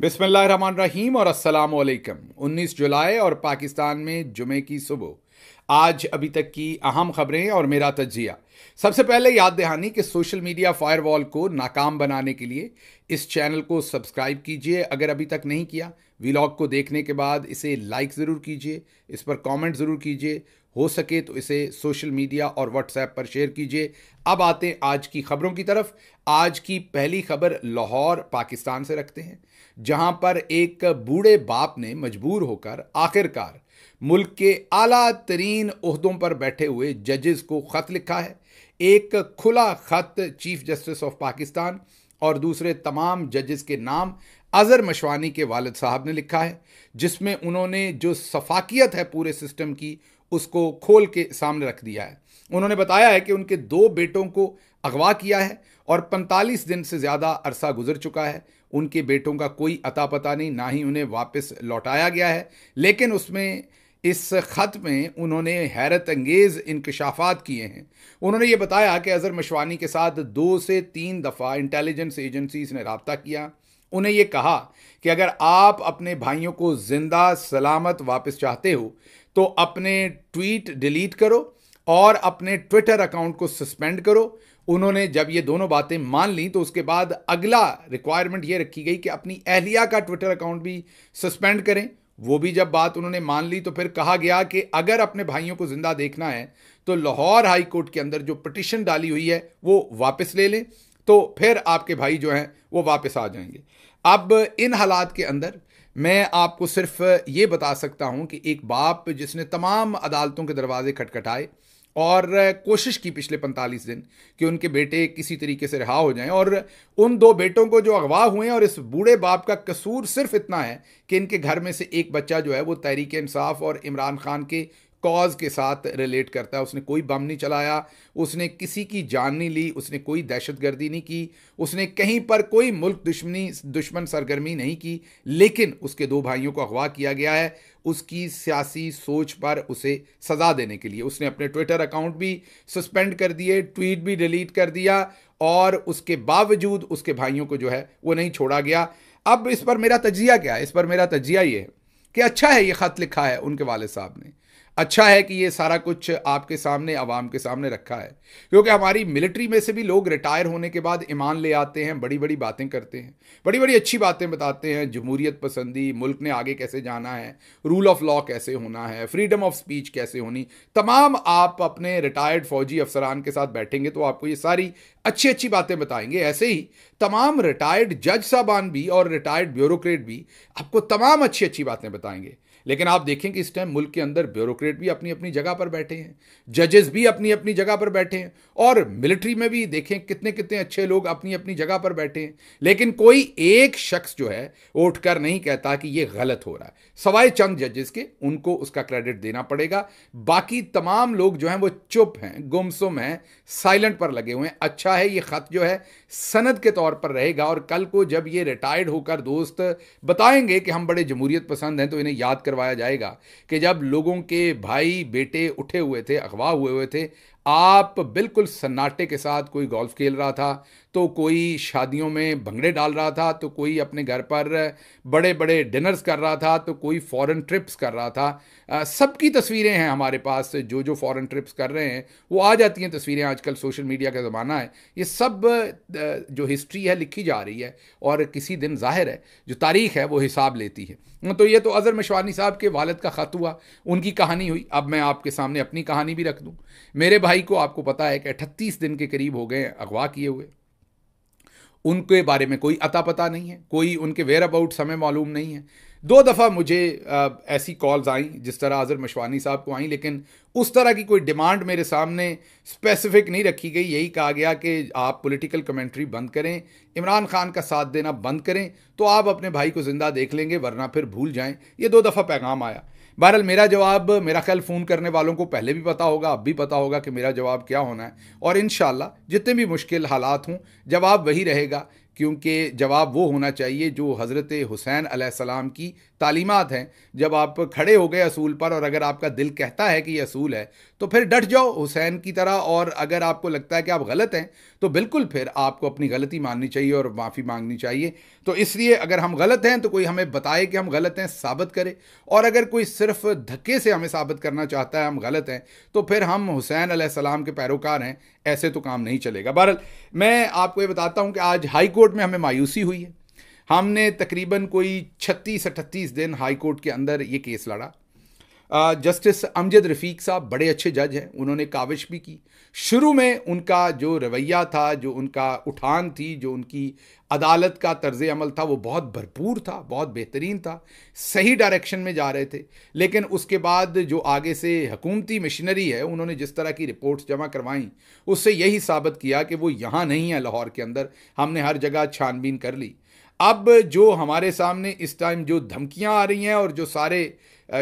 बिस्मिल्लाहमान रहीम और असल उन्नीस 19 जुलाई और पाकिस्तान में जुमे की सुबह आज अभी तक की अहम खबरें और मेरा तजिया सबसे पहले याद दहानी कि सोशल मीडिया फायरवॉल को नाकाम बनाने के लिए इस चैनल को सब्सक्राइब कीजिए अगर अभी तक नहीं किया वीलॉग को देखने के बाद इसे लाइक ज़रूर कीजिए इस पर कमेंट ज़रूर कीजिए हो सके तो इसे सोशल मीडिया और व्हाट्सएप पर शेयर कीजिए अब आते हैं आज की खबरों की तरफ आज की पहली खबर लाहौर पाकिस्तान से रखते हैं जहां पर एक बूढ़े बाप ने मजबूर होकर आखिरकार मुल्क के आला तरीन अहदों पर बैठे हुए जजेस को ख़त लिखा है एक खुला ख़त चीफ जस्टिस ऑफ पाकिस्तान और दूसरे तमाम जजेस के नाम अजहर मशवानी के वालद साहब ने लिखा है जिसमें उन्होंने जो सफाकियत है पूरे सिस्टम की उसको खोल के सामने रख दिया है उन्होंने बताया है कि उनके दो बेटों को अगवा किया है और 45 दिन से ज़्यादा अरसा गुजर चुका है उनके बेटों का कोई अता पता नहीं ना ही उन्हें वापस लौटाया गया है लेकिन उसमें इस ख़त में उन्होंने हैरत अंगेज़ इंकशाफात किए हैं उन्होंने ये बताया कि अज़र मशवानी के साथ दो से तीन दफ़ा इंटेलिजेंस एजेंसीज ने रबता किया उन्हें यह कहा कि अगर आप अपने भाइयों को ज़िंदा सलामत वापस चाहते हो तो अपने ट्वीट डिलीट करो और अपने ट्विटर अकाउंट को सस्पेंड करो उन्होंने जब ये दोनों बातें मान ली तो उसके बाद अगला रिक्वायरमेंट ये रखी गई कि अपनी अहलिया का ट्विटर अकाउंट भी सस्पेंड करें वो भी जब बात उन्होंने मान ली तो फिर कहा गया कि अगर अपने भाइयों को ज़िंदा देखना है तो लाहौर हाई कोर्ट के अंदर जो पटिशन डाली हुई है वो वापस ले लें तो फिर आपके भाई जो हैं वो वापस आ जाएंगे अब इन हालात के अंदर मैं आपको सिर्फ ये बता सकता हूँ कि एक बाप जिसने तमाम अदालतों के दरवाजे खटखटाए और कोशिश की पिछले 45 दिन कि उनके बेटे किसी तरीके से रिहा हो जाएं और उन दो बेटों को जो अगवा हुए हैं और इस बूढ़े बाप का कसूर सिर्फ इतना है कि इनके घर में से एक बच्चा जो है वो तहरीक इंसाफ और इमरान खान के कॉज के साथ रिलेट करता है उसने कोई बम नहीं चलाया उसने किसी की जान नहीं ली उसने कोई दहशतगर्दी नहीं की उसने कहीं पर कोई मुल्क दुश्मनी दुश्मन सरगर्मी नहीं की लेकिन उसके दो भाइयों को अगवा किया गया है उसकी सियासी सोच पर उसे सज़ा देने के लिए उसने अपने ट्विटर अकाउंट भी सस्पेंड कर दिए ट्वीट भी डिलीट कर दिया और उसके बावजूद उसके भाइयों को जो है वो नहीं छोड़ा गया अब इस पर मेरा तजिया क्या है इस पर मेरा तजिया ये है कि अच्छा है ये ख़त लिखा है उनके वाले साहब ने अच्छा है कि ये सारा कुछ आपके सामने आवाम के सामने रखा है क्योंकि हमारी मिलिट्री में से भी लोग रिटायर होने के बाद ईमान ले आते हैं बड़ी बड़ी बातें करते हैं बड़ी बड़ी अच्छी बातें बताते हैं जमहूरियत पसंदी मुल्क ने आगे कैसे जाना है रूल ऑफ लॉ कैसे होना है फ्रीडम ऑफ स्पीच कैसे होनी तमाम आप अपने रिटायर्ड फौजी अफसरान के साथ बैठेंगे तो आपको ये सारी अच्छी अच्छी बातें बताएंगे ऐसे ही तमाम रिटायर्ड जज साहबान भी और रिटायर्ड ब्यूरोक्रेट भी आपको तमाम अच्छी अच्छी बातें बताएंगे लेकिन आप देखें कि इस टाइम मुल्क के अंदर ब्यूरोक्रेट भी अपनी अपनी जगह पर बैठे हैं जजेस भी अपनी अपनी जगह पर बैठे हैं और मिलिट्री में भी देखें कितने कितने अच्छे लोग अपनी अपनी जगह पर बैठे हैं लेकिन कोई एक शख्स जो है वो उठकर नहीं कहता कि ये गलत हो रहा है सवाए चंद जजेस के उनको उसका क्रेडिट देना पड़ेगा बाकी तमाम लोग जो हैं वो चुप हैं गुमसुम हैं साइलेंट पर लगे हुए हैं अच्छा का है ये ख़त जो है सनद के तौर पर रहेगा और कल को जब ये रिटायर्ड होकर दोस्त बताएंगे कि हम बड़े जमहूरियत पसंद हैं तो इन्हें याद करवाया जाएगा कि जब लोगों के भाई बेटे उठे हुए थे अगवा हुए हुए थे आप बिल्कुल सन्नाटे के साथ कोई गोल्फ खेल रहा था तो कोई शादियों में भंगड़े डाल रहा था तो कोई अपने घर पर बड़े बड़े डिनर्स कर रहा था तो कोई फॉरेन ट्रिप्स कर रहा था सबकी तस्वीरें हैं हमारे पास जो जो फॉरेन ट्रिप्स कर रहे हैं वो आ जाती हैं तस्वीरें आजकल सोशल मीडिया का ज़माना है ये सब जो हिस्ट्री है लिखी जा रही है और किसी दिन जाहिर है जो तारीख है वो हिसाब लेती है तो ये तो अज़र मशवानी साहब के वालद का ख़त हुआ उनकी कहानी हुई अब मैं आपके सामने अपनी कहानी भी रख दूँ मेरे भाई को आपको पता है कि अठत्तीस दिन के करीब हो गए अगवा किए हुए उनके बारे में कोई अता पता नहीं है कोई उनके वेयर अबाउट समय मालूम नहीं है दो दफ़ा मुझे ऐसी कॉल्स आई जिस तरह आज़र मशवानी साहब को आई लेकिन उस तरह की कोई डिमांड मेरे सामने स्पेसिफिक नहीं रखी गई यही कहा गया कि आप पॉलिटिकल कमेंट्री बंद करें इमरान खान का साथ देना बंद करें तो आप अपने भाई को ज़िंदा देख लेंगे वरना फिर भूल जाएं ये दो दफ़ा पैगाम आया बहरहाल मेरा जवाब मेरा ख्याल फ़ोन करने वालों को पहले भी पता होगा अब भी पता होगा कि मेरा जवाब क्या होना है और इन जितने भी मुश्किल हालात हों जवाब वही रहेगा क्योंकि जवाब वो होना चाहिए जो हज़रत हुसैन आसमाम की तालीमत हैं जब आप खड़े हो गए असूल पर और अगर आपका दिल कहता है कि ये असूल है तो फिर डट जाओ हुसैन की तरह और अगर आपको लगता है कि आप गलत हैं तो बिल्कुल फिर आपको अपनी गलती माननी चाहिए और माफ़ी मांगनी चाहिए तो इसलिए अगर हम गलत हैं तो कोई हमें बताए कि हम गलत हैं साबित करे और अगर कोई सिर्फ धक्के से हमें साबित करना चाहता है हम गलत हैं तो फिर हम हुसैन आसमाम के पैरोकार हैं ऐसे तो काम नहीं चलेगा बहरहाल मैं आपको ये बताता हूँ कि आज हाई कोर्ट में हमें मायूसी हुई है हमने तकरीबन कोई छत्तीस अट्ठतीस दिन हाई कोर्ट के अंदर ये केस लड़ा जस्टिस अमजद रफ़ीक साहब बड़े अच्छे जज हैं उन्होंने काविश भी की शुरू में उनका जो रवैया था जो उनका उठान थी जो उनकी अदालत का तर्ज अमल था वो बहुत भरपूर था बहुत बेहतरीन था सही डायरेक्शन में जा रहे थे लेकिन उसके बाद जो आगे से हकूमती मशीनरी है उन्होंने जिस तरह की रिपोर्ट्स जमा करवाई उससे यही साबित किया कि वो यहाँ नहीं है लाहौर के अंदर हमने हर जगह छानबीन कर ली अब जो हमारे सामने इस टाइम जो धमकियाँ आ रही हैं और जो सारे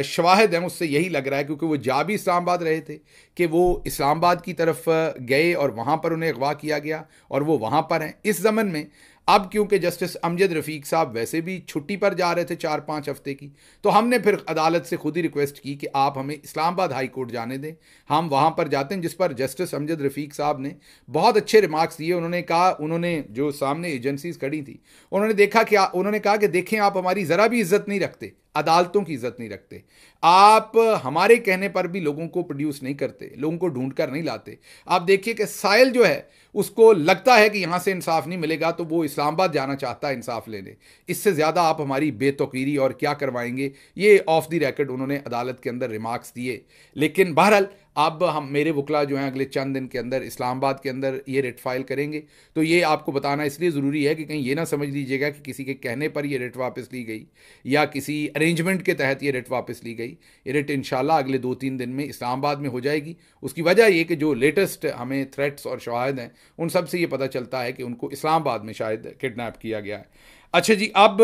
शवाहद हैं उससे यही लग रहा है क्योंकि वो जा भी इस्लामाबाद रहे थे कि वो इस्लामाबाद की तरफ गए और वहाँ पर उन्हें अगवा किया गया और वो वहाँ पर हैं इस ज़मन में अब क्योंकि जस्टिस अमजद रफ़ीक साहब वैसे भी छुट्टी पर जा रहे थे चार पाँच हफ्ते की तो हमने फिर अदालत से खुद ही रिक्वेस्ट की कि आप हमें इस्लामाबाद हाई कोर्ट जाने दें हम वहाँ पर जाते हैं जिस पर जस्टिस अमजद रफ़ीक साहब ने बहुत अच्छे रिमार्क्स दिए उन्होंने कहा उन्होंने जो सामने एजेंसीज खड़ी थी उन्होंने देखा कि उन्होंने कहा कि देखें आप हमारी ज़रा भी इज़्ज़त नहीं रखते अदालतों की इज्जत नहीं रखते आप हमारे कहने पर भी लोगों को प्रोड्यूस नहीं करते लोगों को ढूंढ कर नहीं लाते आप देखिए कि साइल जो है उसको लगता है कि यहाँ से इंसाफ नहीं मिलेगा तो वो इस्लामाबाद जाना चाहता है इंसाफ लेने इससे ज़्यादा आप हमारी बेतौकीरी और क्या करवाएंगे ये ऑफ दी रैकेट उन्होंने अदालत के अंदर रिमार्क्स दिए लेकिन बहरहाल अब हम मेरे वकला जो हैं अगले चंद दिन के अंदर इस्लामाबाद के अंदर ये रिट फाइल करेंगे तो ये आपको बताना इसलिए ज़रूरी है कि कहीं ये ना समझ लीजिएगा कि किसी के कहने पर ये रिट वापस ली गई या किसी अरेंजमेंट के तहत ये रिट वापस ली गई ये रिट इन अगले दो तीन दिन में इस्लामाबाद में हो जाएगी उसकी वजह ये कि जो लेटेस्ट हमें थ्रेट्स और शवाहद हैं उन सब से ये पता चलता है कि उनको इस्लामाबाद में शायद किडनेप किया गया है अच्छा जी अब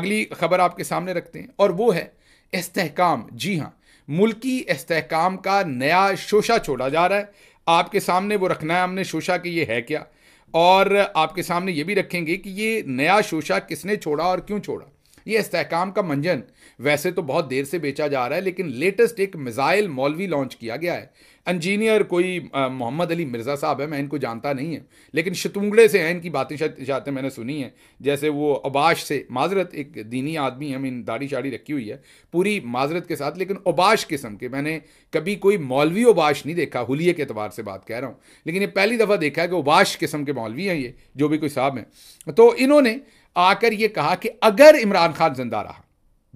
अगली खबर आपके सामने रखते हैं और वो है इस्तेकाम जी हाँ मुल्की इसकाम का नया शोशा छोड़ा जा रहा है आपके सामने वो रखना है हमने शोशा कि ये है क्या और आपके सामने ये भी रखेंगे कि ये नया शोशा किसने छोड़ा और क्यों छोड़ा ये इसकाम का मंजन वैसे तो बहुत देर से बेचा जा रहा है लेकिन लेटेस्ट एक मिज़ाइल मौलवी लॉन्च किया गया है इंजीनियर कोई मोहम्मद अली मिर्ज़ा साहब है मैं इनको जानता नहीं है लेकिन शतुंगड़े से हैं इनकी बातें शातें मैंने सुनी हैं जैसे वो अबाश से माजरत एक दीनी आदमी है इन दाढ़ी शाड़ी रखी हुई है पूरी माजरत के साथ लेकिन अबाश किस्म के मैंने कभी कोई मौलवी अबाश नहीं देखा हुलिये के अतबार से बात कह रहा हूँ लेकिन ये पहली दफ़ा देखा है कि अबाश किस्म के मौलवी हैं ये जो भी कोई साहब हैं तो इन्होंने आकर ये कहा कि अगर इमरान खान जिंदा रहा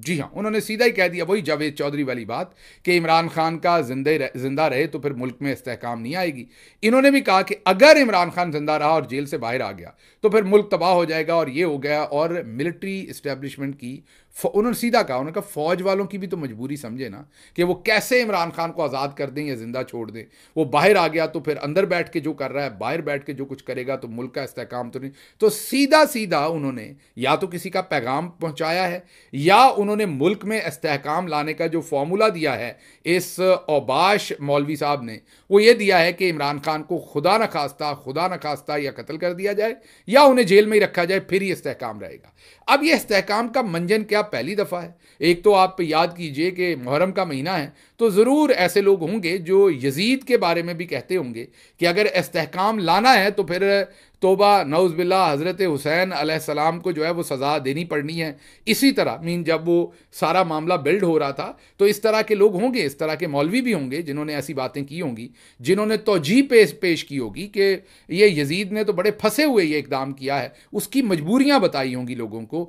जी हाँ उन्होंने सीधा ही कह दिया वही जावेद चौधरी वाली बात कि इमरान खान का जिंदे रह, जिंदा रहे तो फिर मुल्क में इस्तेकाम नहीं आएगी इन्होंने भी कहा कि अगर इमरान खान जिंदा रहा और जेल से बाहर आ गया तो फिर मुल्क तबाह हो जाएगा और ये हो गया और मिलिट्री इस्टेब्लिशमेंट की उन्होंने सीधा कहा उन्होंने कहा फौज वालों की भी तो मजबूरी समझे ना कि वो कैसे इमरान खान को आज़ाद कर दें या ज़िंदा छोड़ दें वो बाहर आ गया तो फिर अंदर बैठ के जो कर रहा है बाहर बैठ के जो कुछ करेगा तो मुल्क का इस्तेकाम तो नहीं तो सीधा सीधा उन्होंने या तो किसी का पैगाम पहुँचाया है या उन्होंने मुल्क में इस्तेकाम लाने का जो फॉर्मूला दिया है इस ओबाश मौलवी साहब ने वो ये दिया है कि इमरान खान को खुदा न खास्ता खुदा न खास्ता या कत्ल कर दिया जाए या उन्हें जेल में ही रखा जाए फिर ही इस्तेकाम रहेगा अब ये इस्तेकाम का मंजन क्या पहली दफ़ा है एक तो आप याद कीजिए कि मुहर्रम का महीना है तो ज़रूर ऐसे लोग होंगे जो यजीद के बारे में भी कहते होंगे कि अगर इस्तेकाम लाना है तो फिर तोबा नौज़बिल्ला हज़रत हुसैन आसमाम को जो है वो सज़ा देनी पड़नी है इसी तरह मीन जब वो सारा मामला बिल्ड हो रहा था तो इस तरह के लोग होंगे इस तरह के मौलवी भी होंगे जिन्होंने ऐसी बातें की होंगी जिन्होंने तोजी पेश पेश की होगी कि ये यजीद ने तो बड़े फंसे हुए ये इकदाम किया है उसकी मजबूरियाँ बताई होंगी लोगों को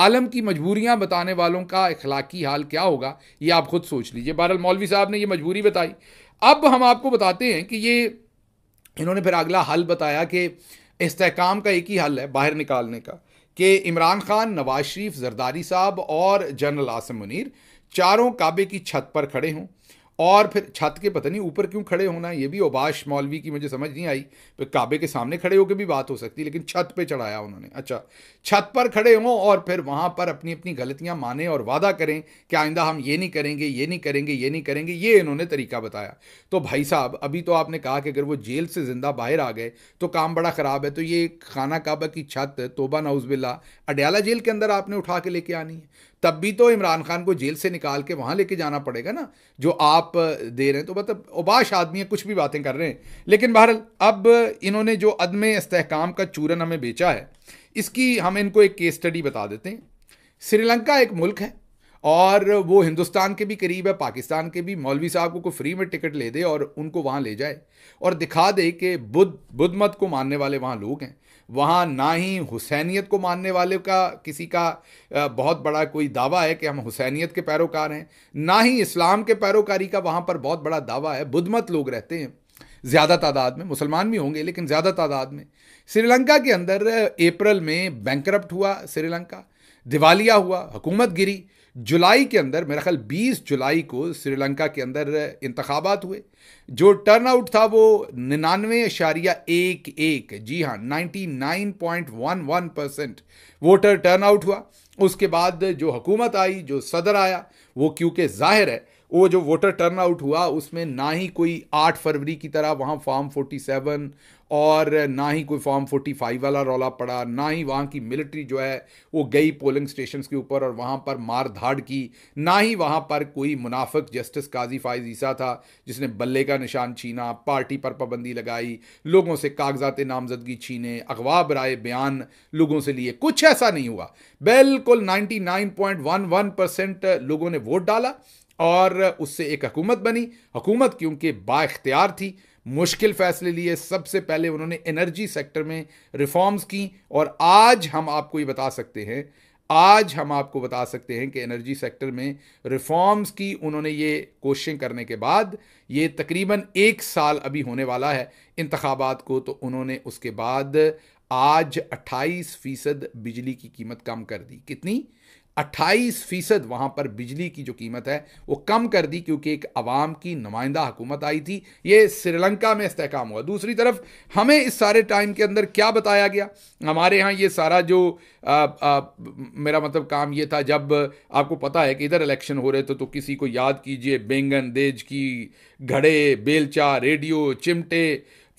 ालम की मजबूरियाँ बताने वालों का अखलाकी हाल क्या होगा ये आप खुद सोच लीजिए बहरल मौलवी साहब ने यह मजबूरी बताई अब हम आपको बताते हैं कि ये इन्होंने फिर अगला हल बताया कि इसकाम का एक ही हल है बाहर निकालने का कि इमरान खान नवाज शरीफ जरदारी साहब और जनरल आसम मुनीर चारों काबे की छत पर खड़े हों और फिर छत के पता नहीं ऊपर क्यों खड़े होना ये भी ओबाश मौलवी की मुझे समझ नहीं आई तो काबे के सामने खड़े होकर भी बात हो सकती लेकिन छत पे चढ़ाया उन्होंने अच्छा छत पर खड़े हों और फिर वहाँ पर अपनी अपनी गलतियाँ माने और वादा करें कि आइंदा हम ये नहीं करेंगे ये नहीं करेंगे ये नहीं करेंगे ये इन्होंने तरीका बताया तो भाई साहब अभी तो आपने कहा कि अगर वो जेल से ज़िंदा बाहर आ गए तो काम बड़ा ख़राब है तो ये खाना काबा की छत तोबा नाउजबिल्ला अडयाला जेल के अंदर आपने उठा के लेके आनी है तब भी तो इमरान खान को जेल से निकाल के वहाँ लेके जाना पड़ेगा ना जो आप दे रहे हैं तो मतलब उबाश आदमी है कुछ भी बातें कर रहे हैं लेकिन बहरहाल अब इन्होंने जो अदम इस्तेकाम का चूरन हमें बेचा है इसकी हम इनको एक केस स्टडी बता देते हैं श्रीलंका एक मुल्क है और वो हिंदुस्तान के भी करीब है पाकिस्तान के भी मौलवी साहब को, कोई फ्री में टिकट ले दे और उनको वहाँ ले जाए और दिखा दे कि बुद्ध बुद्ध मत को मानने वाले वहाँ लोग हैं वहाँ ना ही हुसैनियत को मानने वाले का किसी का बहुत बड़ा कोई दावा है कि हम हुसैनियत के पैरोकार हैं ना ही इस्लाम के पैरोकारी का वहाँ पर बहुत बड़ा दावा है बुद्धमत लोग रहते हैं ज़्यादा तादाद में मुसलमान भी होंगे लेकिन ज़्यादा तादाद में श्रीलंका के अंदर अप्रैल में बैंक्रप्ट हुआ श्रीलंका दिवालिया हुआ हुकूमत गिरी जुलाई के अंदर मेरा ख्याल 20 जुलाई को श्रीलंका के अंदर इंतबात हुए जो टर्नआउट था वो निन्यानवे अशारिया एक एक जी हाँ 99.11 परसेंट वोटर टर्नआउट हुआ उसके बाद जो हुकूमत आई जो सदर आया वो क्योंकि जाहिर है वो जो वोटर टर्न आउट हुआ उसमें ना ही कोई आठ फरवरी की तरह वहाँ फॉर्म फोर्टी सेवन और ना ही कोई फॉर्म फोर्टी फाइव वाला रौला पड़ा ना ही वहाँ की मिलिट्री जो है वो गई पोलिंग स्टेशन के ऊपर और वहाँ पर मार धाड़ की ना ही वहाँ पर कोई मुनाफिक जस्टिस काजी फायज ईसा था जिसने बल्ले का निशान छीना पार्टी पर पाबंदी लगाई लोगों से कागजात नामजदगी छीने अगवा बराए बयान लोगों से लिए कुछ ऐसा नहीं हुआ बिल्कुल ninety nine point one one percent लोगों ने वोट डाला और उससे एक हकूमत बनी हकूमत क्योंकि बाख्तियार थी मुश्किल फ़ैसले लिए सबसे पहले उन्होंने एनर्जी सेक्टर में रिफॉर्म्स की और आज हम आपको ये बता सकते हैं आज हम आपको बता सकते हैं कि एनर्जी सेक्टर में रिफॉर्म्स की उन्होंने ये कोशिशें करने के बाद ये तकरीबन एक साल अभी होने वाला है इंतबात को तो उन्होंने उसके बाद आज 28 फ़ीसद बिजली की कीमत कम कर दी कितनी अट्ठाईस फीसद वहाँ पर बिजली की जो कीमत है वो कम कर दी क्योंकि एक आवाम की नुमाइंदा हुकूमत आई थी ये श्रीलंका में इस्तेकाम हुआ दूसरी तरफ हमें इस सारे टाइम के अंदर क्या बताया गया हमारे यहाँ ये सारा जो आ, आ, मेरा मतलब काम ये था जब आपको पता है कि इधर इलेक्शन हो रहे थे तो किसी को याद कीजिए बेंगन देज की घड़े बेलचा रेडियो चिमटे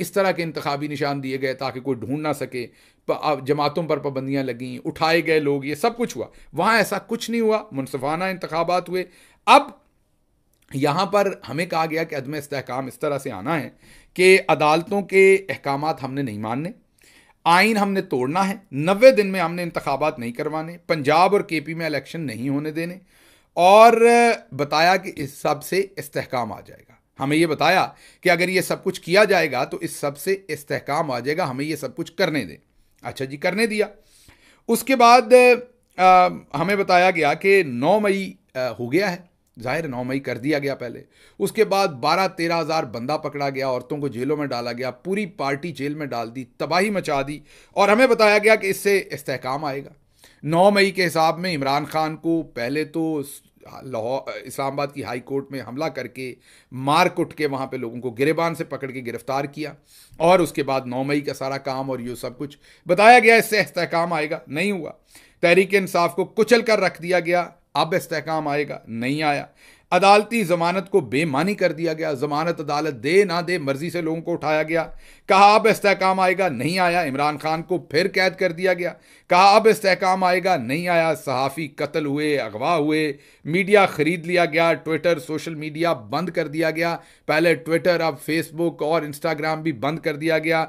इस तरह के इंतबी निशान दिए गए ताकि कोई ढूंढ ना सके जमातों पर पाबंदियां लगी उठाए गए लोग ये सब कुछ हुआ वहां ऐसा कुछ नहीं हुआ मुनसफाना इंतबात हुए अब यहां पर हमें कहा गया कि अदम इसकाम इस तरह से आना है कि अदालतों के अहकाम हमने नहीं मानने आइन हमने तोड़ना है नबे दिन में हमने इंतबात नहीं करवाने पंजाब और के पी में इलेक्शन नहीं होने देने और बताया कि इस सब से इस्तेकाम आ जाएगा हमें ये बताया कि अगर ये सब कुछ किया जाएगा तो इस सब से इस्तेकाम आ जाएगा हमें ये सब कुछ करने दें अच्छा जी करने दिया उसके बाद आ, हमें बताया गया कि नौ मई हो गया है जाहिर नौ मई कर दिया गया पहले उसके बाद बारह तेरह हज़ार बंदा पकड़ा गया औरतों को जेलों में डाला गया पूरी पार्टी जेल में डाल दी तबाही मचा दी और हमें बताया गया कि इससे इस्तेकाम आएगा नौ मई के हिसाब में इमरान खान को पहले तो लाहौर इस्लामाबाद की हाई कोर्ट में हमला करके मार कुट के वहाँ पे लोगों को गिरेबान से पकड़ के गिरफ्तार किया और उसके बाद नौ मई का सारा काम और ये सब कुछ बताया गया इससे इस्तेकाम आएगा नहीं हुआ तहरीक इंसाफ को कुचल कर रख दिया गया अब इस्तेकाम आएगा नहीं आया अदालती जमानत को बेमानी कर दिया गया जमानत अदालत दे ना दे मर्जी से लोगों को उठाया गया कहा अब इस्तेकाम आएगा नहीं आया इमरान खान को फिर कैद कर दिया गया कहा अब इस्तेकाम आएगा नहीं आया सहाफ़ी कत्ल हुए अगवा हुए मीडिया ख़रीद लिया गया ट्विटर सोशल मीडिया बंद कर दिया गया पहले ट्विटर अब फेसबुक और इंस्टाग्राम भी बंद कर दिया गया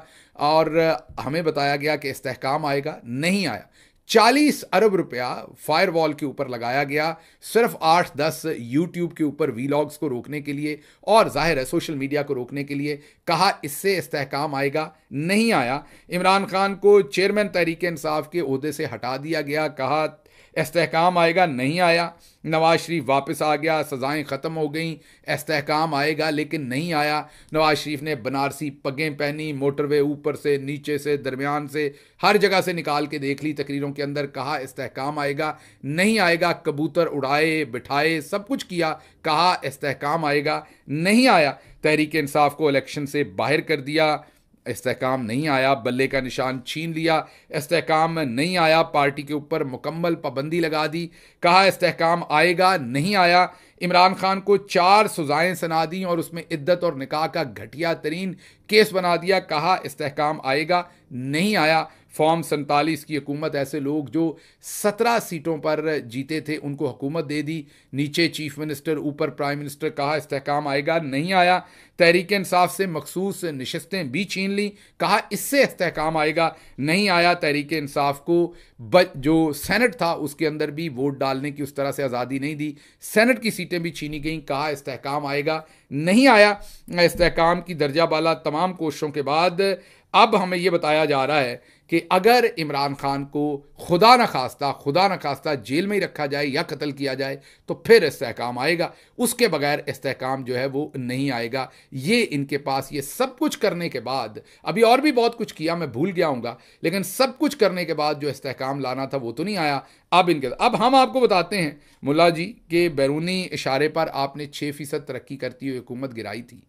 और हमें बताया गया कि इस्तेकाम आएगा नहीं आया चालीस अरब रुपया फायरवॉल के ऊपर लगाया गया सिर्फ आठ दस यूट्यूब के ऊपर वीलॉग्स को रोकने के लिए और जाहिर है सोशल मीडिया को रोकने के लिए कहा इससे इस्तेकाम आएगा नहीं आया इमरान खान को चेयरमैन तहरीक इंसाफ के अहदे से हटा दिया गया कहा इसकाम आएगा नहीं आया नवाज शरीफ वापस आ गया सज़ाएं ख़त्म हो गई इसकाम आएगा लेकिन नहीं आया नवाज शरीफ ने बनारसी पगें पहनी मोटरवे ऊपर से नीचे से दरमियान से हर जगह से निकाल के देख ली तकरीरों के अंदर कहा इसकाम आएगा नहीं आएगा कबूतर उड़ाए बिठाए सब कुछ किया कहा इसकाम आएगा नहीं आया तहरीक इंसाफ को इलेक्शन से बाहर कर दिया इसकाम नहीं आया बल्ले का निशान छीन लिया इसकाम नहीं आया पार्टी के ऊपर मुकम्मल पाबंदी लगा दी कहा इसकाम आएगा नहीं आया इमरान खान को चार सजाएं सना दी और उसमें इद्दत और निकाह का घटिया तरीन केस बना दिया कहा इस्तेकाम आएगा नहीं आया फॉर्म सैंतालीस की हुकूमत ऐसे लोग जो सत्रह सीटों पर जीते थे उनको हुकूमत दे दी नीचे चीफ मिनिस्टर ऊपर प्राइम मिनिस्टर कहा इस्तेकाम आएगा नहीं आया तहरीक इंसाफ से मखसूस नशस्तें भी छीन ली कहा इससे इस्तेकाम आएगा नहीं आया तहरीक इंसाफ को जो सेनेट था उसके अंदर भी वोट डालने की उस तरह से आज़ादी नहीं दी सेनेट की सीटें भी छीनी गईं कहा इस्तेकाम आएगा नहीं आया इस्तेकाम की दर्जा बाला तमाम कोशिशों के बाद अब हमें ये बताया जा रहा है कि अगर इमरान खान को खुदा न खास्ता खुदा न खास्ता जेल में ही रखा जाए या कत्ल किया जाए तो फिर इसकाम आएगा उसके बगैर इसकाम जो है वो नहीं आएगा ये इनके पास ये सब कुछ करने के बाद अभी और भी बहुत कुछ किया मैं भूल गया हूँ लेकिन सब कुछ करने के बाद जो इसकाम लाना था वो तो नहीं आया अब इनके अब हम आपको बताते हैं मुला जी के बैरूनी इशारे पर आपने छः फ़ीसद तरक्की करती हुई हुकूमत गिराई थी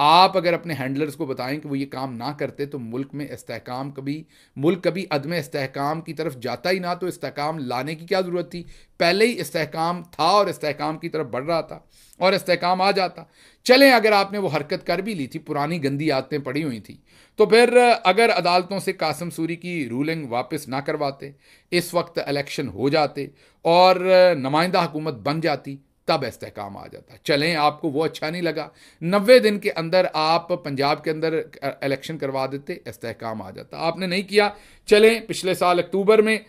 आप अगर अपने हैंडलर्स को बताएं कि वो ये काम ना करते तो मुल्क में इसकाम कभी मुल्क कभी अदम इसकाम की तरफ जाता ही ना तो इसकाम लाने की क्या ज़रूरत थी पहले ही इसकाम था और इसकाम की तरफ बढ़ रहा था और इसकाम आ जाता चलें अगर आपने वो हरकत कर भी ली थी पुरानी गंदी आदतें पड़ी हुई थी तो फिर अगर अदालतों से कासम सूरी की रूलिंग वापस ना करवाते इस वक्त इलेक्शन हो जाते और नुमाइंदा हुकूमत बन जाती तब इस्तेकाम आ जाता है चलें आपको वो अच्छा नहीं लगा नबे दिन के अंदर आप पंजाब के अंदर इलेक्शन करवा देते इस्तेकाम आ जाता आपने नहीं किया चलें पिछले साल अक्टूबर में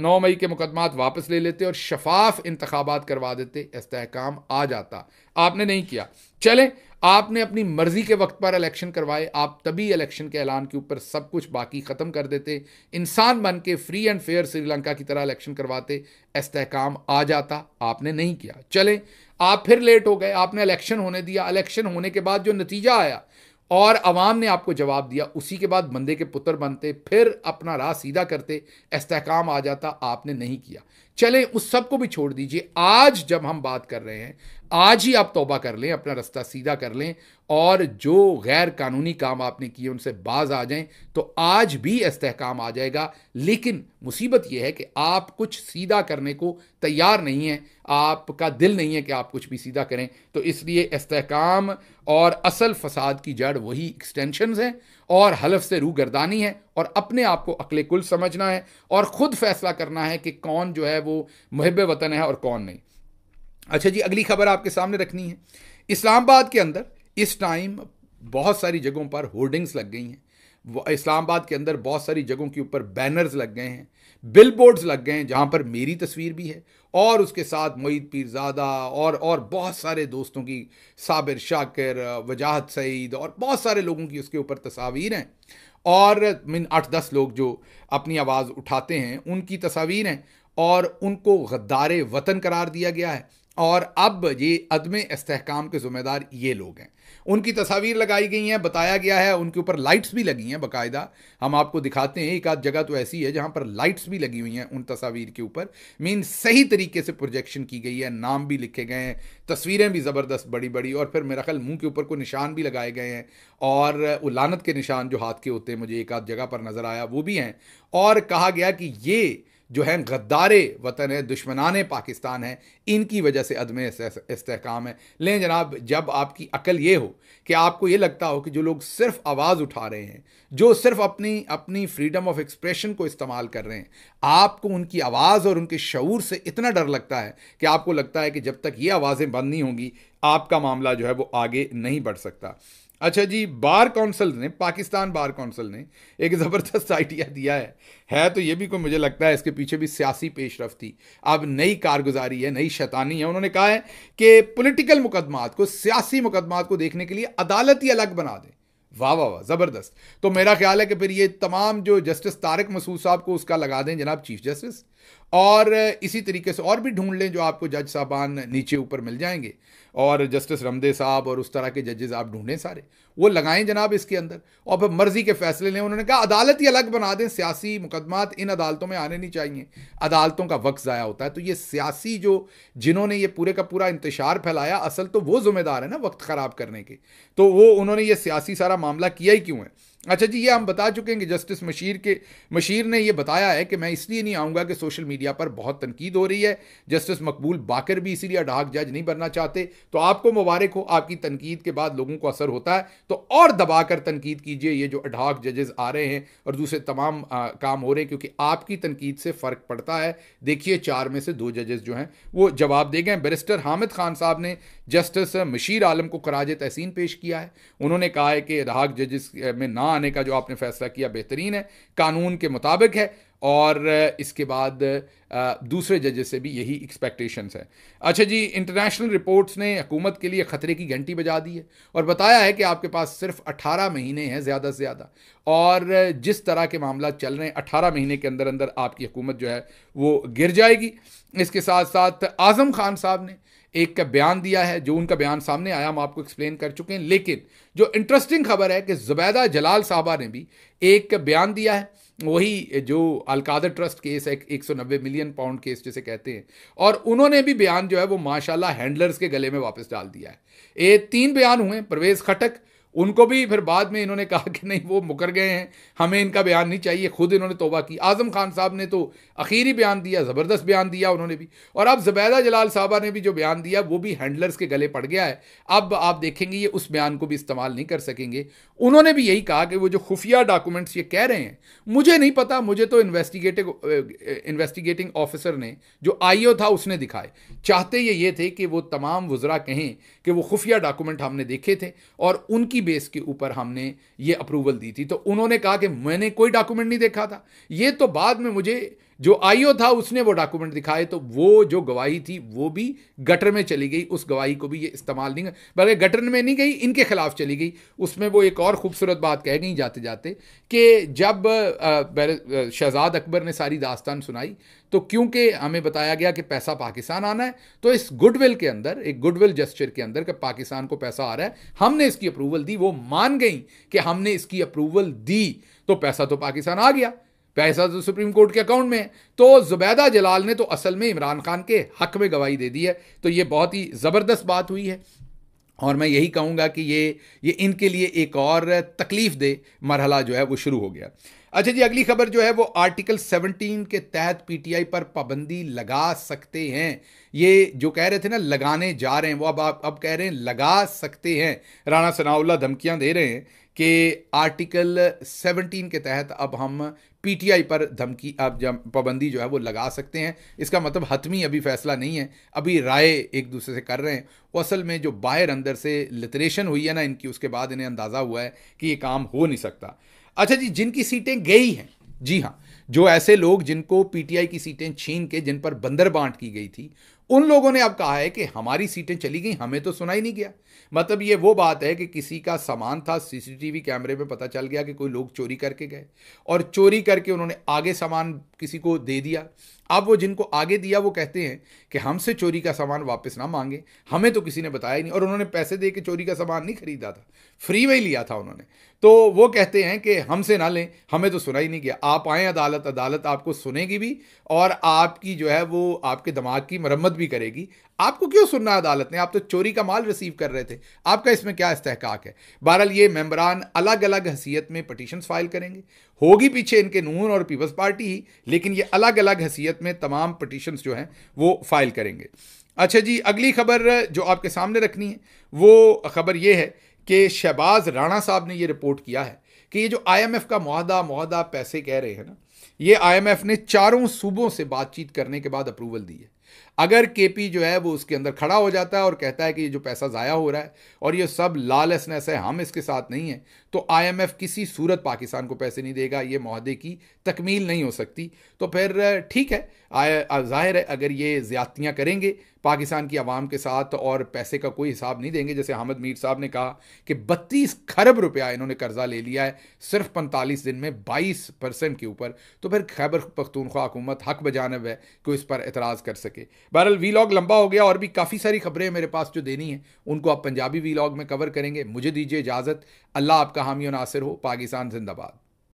नौ मई के मुकदमात वापस ले लेते और शफाफ इंतबात करवा देते इस्तेकाम आ जाता आपने नहीं किया चलें आपने अपनी मर्जी के वक्त पर इलेक्शन करवाए आप तभी इलेक्शन के ऐलान के ऊपर सब कुछ बाकी ख़त्म कर देते इंसान बन के फ्री एंड फेयर श्रीलंका की तरह इलेक्शन करवाते इस्तेकाम आ जाता आपने नहीं किया चले आप फिर लेट हो गए आपने इलेक्शन होने दिया इलेक्शन होने के बाद जो नतीजा आया और आवाम ने आपको जवाब दिया उसी के बाद बंदे के पुत्र बनते फिर अपना राह सीधा करते इस्तेकाम आ जाता आपने नहीं किया चले उस सब को भी छोड़ दीजिए आज जब हम बात कर रहे हैं आज ही आप तोबा कर लें अपना रास्ता सीधा कर लें और जो गैर कानूनी काम आपने किए उनसे बाज आ जाएं तो आज भी इस्तेकाम आ जाएगा लेकिन मुसीबत यह है कि आप कुछ सीधा करने को तैयार नहीं है आपका दिल नहीं है कि आप कुछ भी सीधा करें तो इसलिए इस्तेकाम और असल फसाद की जड़ वही एक्सटेंशन हैं और हलफ से रू गर्दानी है और अपने आप को अकले कुल समझना है और ख़ुद फैसला करना है कि कौन जो है वो महब वतन है और कौन नहीं अच्छा जी अगली खबर आपके सामने रखनी है इस्लामाबाद के अंदर इस टाइम बहुत सारी जगहों पर होर्डिंग्स लग गई हैं इस्लामाबाद के अंदर बहुत सारी जगहों के ऊपर बैनर्स लग गए हैं बिल लग गए हैं जहाँ पर मेरी तस्वीर भी है और उसके साथ मईद पीरजादा और और बहुत सारे दोस्तों की साबिर शाकिर वजाहत सईद और बहुत सारे लोगों की उसके ऊपर तस्वीर हैं और मिन आठ दस लोग जो अपनी आवाज़ उठाते हैं उनकी तस्वीर हैं और उनको गद्दार वतन करार दिया गया है और अब ये अदम इसकाम के ज़िम्मेदार ये लोग हैं उनकी तस्वीर लगाई गई हैं बताया गया है उनके ऊपर लाइट्स भी लगी हैं बकायदा हम आपको दिखाते हैं एक आध जगह तो ऐसी है जहाँ पर लाइट्स भी लगी हुई हैं उन तस्वीर के ऊपर मीन सही तरीके से प्रोजेक्शन की गई है नाम भी लिखे गए हैं तस्वीरें भी ज़बरदस्त बड़ी बड़ी और फिर मेरा ख्याल मुँह के ऊपर कोई निशान भी लगाए गए हैं और उलानत के निशान जो हाथ के होते हैं मुझे एक आध जगह पर नज़र आया वो भी हैं और कहा गया कि ये जो हैं गद्दारे वतन है दुश्मनान पाकिस्तान है इनकी वजह से अदम इसकाम है लें जनाब जब आपकी अकल ये हो कि आपको ये लगता हो कि जो लोग सिर्फ आवाज़ उठा रहे हैं जो सिर्फ अपनी अपनी फ्रीडम ऑफ एक्सप्रेशन को इस्तेमाल कर रहे हैं आपको उनकी आवाज़ और उनके शूर से इतना डर लगता है कि आपको लगता है कि जब तक ये आवाज़ें बंद नहीं होंगी आपका मामला जो है वो आगे नहीं बढ़ सकता अच्छा जी बार काउंसिल ने पाकिस्तान बार काउंसिल ने एक ज़बरदस्त आइडिया दिया है है तो ये भी कोई मुझे लगता है इसके पीछे भी सियासी पेशरफ थी अब नई कारगुजारी है नई शैतानी है उन्होंने कहा है कि पॉलिटिकल मुकदमात को सियासी मुकदमात को देखने के लिए अदालत ही अलग बना दें वाह वाह वाह ज़बरदस्त तो मेरा ख्याल है कि फिर ये तमाम जो जस्टिस तारक मसूद साहब को उसका लगा दें जनाब चीफ जस्टिस और इसी तरीके से और भी ढूंढ लें जो आपको जज साहबान नीचे ऊपर मिल जाएंगे और जस्टिस रमदे साहब और उस तरह के जजेस आप ढूंढें सारे वो लगाएं जनाब इसके अंदर और फिर मर्जी के फैसले लें उन्होंने कहा अदालत ही अलग बना दें सियासी मुकदमात इन अदालतों में आने नहीं चाहिए अदालतों का वक्त ज़ाया होता है तो ये सियासी जो जिन्होंने ये पूरे का पूरा इंतशार फैलाया असल तो वो ज़िम्मेदार है ना वक्त ख़राब करने के तो वो उन्होंने ये सियासी सारा मामला किया ही क्यों है अच्छा जी ये हम बता चुके हैं कि जस्टिस मशीर के मशीर ने ये बताया है कि मैं इसलिए नहीं आऊँगा कि सोशल मीडिया पर बहुत तनकीद हो रही है जस्टिस मकबूल बाकर भी इसीलिए अडाक जज नहीं बनना चाहते तो आपको मुबारक हो आपकी तनकीद के बाद लोगों को असर होता है तो और दबा कर तनकीद कीजिए ये जो अडाक जजेस आ रहे हैं और दूसरे तमाम आ, काम हो रहे हैं क्योंकि आपकी तनकीद से फ़र्क पड़ता है देखिए चार में से दो जजेस जो हैं वो जवाब दे गए बैरिस्टर हामिद खान साहब ने जस्टिस मशीर आलम को कराज तहसीन पेश किया है उन्होंने कहा है कि अडाक जजेस में ना आने का जो आपने फैसला किया बेहतरीन है कानून के मुताबिक है और इसके बाद दूसरे जजेस से भी यही एक्सपेक्टेशंस है अच्छा जी इंटरनेशनल रिपोर्ट्स ने हुकूमत के लिए ख़तरे की घंटी बजा दी है और बताया है कि आपके पास सिर्फ 18 महीने हैं ज़्यादा से ज़्यादा और जिस तरह के मामला चल रहे हैं 18 महीने के अंदर अंदर आपकी हुकूमत जो है वो गिर जाएगी इसके साथ साथ आज़म खान साहब ने एक का बयान दिया है जो उनका बयान सामने आया हम आपको एक्सप्लेन कर चुके हैं लेकिन जो इंटरेस्टिंग खबर है कि जुबैदा जलाल साहबा ने भी एक बयान दिया है वही जो अलकादर ट्रस्ट केस है एक सौ नब्बे मिलियन पाउंड केस जिसे कहते हैं और उन्होंने भी बयान जो है वो माशाल्लाह हैंडलर्स के गले में वापस डाल दिया है ये तीन बयान हुए परवेज़ खटक उनको भी फिर बाद में इन्होंने कहा कि नहीं वो मुकर गए हैं हमें इनका बयान नहीं चाहिए खुद इन्होंने तोबा की आज़म खान साहब ने तो अखीरी बयान दिया ज़बरदस्त बयान दिया उन्होंने भी और अब ज़बैदा जलाल साहबा ने भी जो बयान दिया वो भी हैंडलर्स के गले पड़ गया है अब आप देखेंगे ये उस बयान को भी इस्तेमाल नहीं कर सकेंगे उन्होंने भी यही कहा कि वो जो खुफिया डॉक्यूमेंट्स ये कह रहे हैं मुझे नहीं पता मुझे तो इन्वेस्टिगेटिव इन्वेस्टिगेटिंग ऑफिसर ने जो आईओ था उसने दिखाए चाहते ये ये थे कि वो तमाम वजरा कहें कि वो खुफिया डॉक्यूमेंट हमने देखे थे और उनकी बेस के ऊपर हमने ये अप्रूवल दी थी तो उन्होंने कहा कि मैंने कोई डॉक्यूमेंट नहीं देखा था ये तो बाद में मुझे जो आईओ था उसने वो डॉक्यूमेंट दिखाए तो वो जो गवाही थी वो भी गटर में चली गई उस गवाही को भी ये इस्तेमाल नहीं बल्कि गटर में नहीं गई इनके खिलाफ चली गई उसमें वो एक और खूबसूरत बात कह गई जाते जाते कि जब शहजाद अकबर ने सारी दास्तान सुनाई तो क्योंकि हमें बताया गया कि पैसा पाकिस्तान आना है तो इस गुडविल के अंदर एक गुडविल जस्चर के अंदर कि पाकिस्तान को पैसा आ रहा है हमने इसकी अप्रूवल दी वो मान गई कि हमने इसकी अप्रूवल दी तो पैसा तो पाकिस्तान आ गया पैसा तो सुप्रीम कोर्ट के अकाउंट में है तो जुबैदा जलाल ने तो असल में इमरान खान के हक में गवाही दे दी है तो ये बहुत ही ज़बरदस्त बात हुई है और मैं यही कहूँगा कि ये ये इनके लिए एक और तकलीफ़ दे मरहला जो है वो शुरू हो गया अच्छा जी अगली खबर जो है वो आर्टिकल 17 के तहत पीटीआई पर पाबंदी लगा सकते हैं ये जो कह रहे थे ना लगाने जा रहे हैं वो अब आप अब कह रहे हैं लगा सकते हैं राणा सनाउल्ला धमकियां दे रहे हैं कि आर्टिकल 17 के तहत अब हम पीटीआई पर धमकी अब पाबंदी जो है वो लगा सकते हैं इसका मतलब हतमी अभी फैसला नहीं है अभी राय एक दूसरे से कर रहे हैं वो असल में जो बाहर अंदर से लिटरेशन हुई है ना इनकी उसके बाद इन्हें अंदाज़ा हुआ है कि ये काम हो नहीं सकता अच्छा जी जिनकी सीटें गई हैं जी हाँ जो ऐसे लोग जिनको पीटीआई की सीटें छीन के जिन पर बंदर बांट की गई थी उन लोगों ने अब कहा है कि हमारी सीटें चली गई हमें तो सुनाई नहीं गया मतलब ये वो बात है कि किसी का सामान था सीसीटीवी कैमरे में पता चल गया कि कोई लोग चोरी करके गए और चोरी करके उन्होंने आगे सामान किसी को दे दिया अब वो जिनको आगे दिया वो कहते हैं कि हमसे चोरी का सामान वापस ना मांगे हमें तो किसी ने बताया नहीं और उन्होंने पैसे दे के चोरी का सामान नहीं खरीदा था फ्री में ही लिया था उन्होंने तो वो कहते हैं कि हमसे ना लें हमें तो सुना ही नहीं गया आप आएँ अदालत अदालत आपको सुनेगी भी और आपकी जो है वो आपके दिमाग की मरम्मत भी करेगी आपको क्यों सुनना अदालत ने आप तो चोरी का माल रिसीव कर रहे थे आपका इसमें क्या इस्तेहकाक है बहरहाल ये मेम्बरान अलग अलग हसीियत में पटिशन फाइल करेंगे होगी पीछे इनके नून और पीपल्स पार्टी ही लेकिन ये अलग अलग हसीियत में तमाम पटिशन जो हैं वो फाइल करेंगे अच्छा जी अगली खबर जो आपके सामने रखनी है वो खबर ये है कि शहबाज राणा साहब ने ये रिपोर्ट किया है कि ये जो आईएमएफ का मुहदा मुहदा पैसे कह रहे हैं ना ये आईएमएफ ने चारों सूबों से बातचीत करने के बाद अप्रूवल दी है अगर केपी जो है वो उसके अंदर खड़ा हो जाता है और कहता है कि ये जो पैसा ज़ाया हो रहा है और ये सब लालसनेस है हम इसके साथ नहीं हैं तो आईएमएफ किसी सूरत पाकिस्तान को पैसे नहीं देगा ये माहदे की तकमील नहीं हो सकती तो फिर ठीक है जाहिर है अगर ये ज़्यादतियाँ करेंगे पाकिस्तान की आवाम के साथ और पैसे का कोई हिसाब नहीं देंगे जैसे हामिद मीर साहब ने कहा कि बत्तीस खरब रुपया इन्होंने कर्जा ले लिया है सिर्फ पैंतालीस दिन में बाईस परसेंट के ऊपर तो फिर खैबर पख्तूनख्वा हुकूमत हक बजानब है कि इस पर एतराज़ कर सके बहरल वी लॉग लंबा हो गया और भी काफ़ी सारी खबरें मेरे पास जो देनी हैं उनको आप पंजाबी वी लॉग में कवर करेंगे मुझे दीजिए इजाज़त अल्लाह आपका हामी नासिर हो पाकिस्तान जिंदाबाद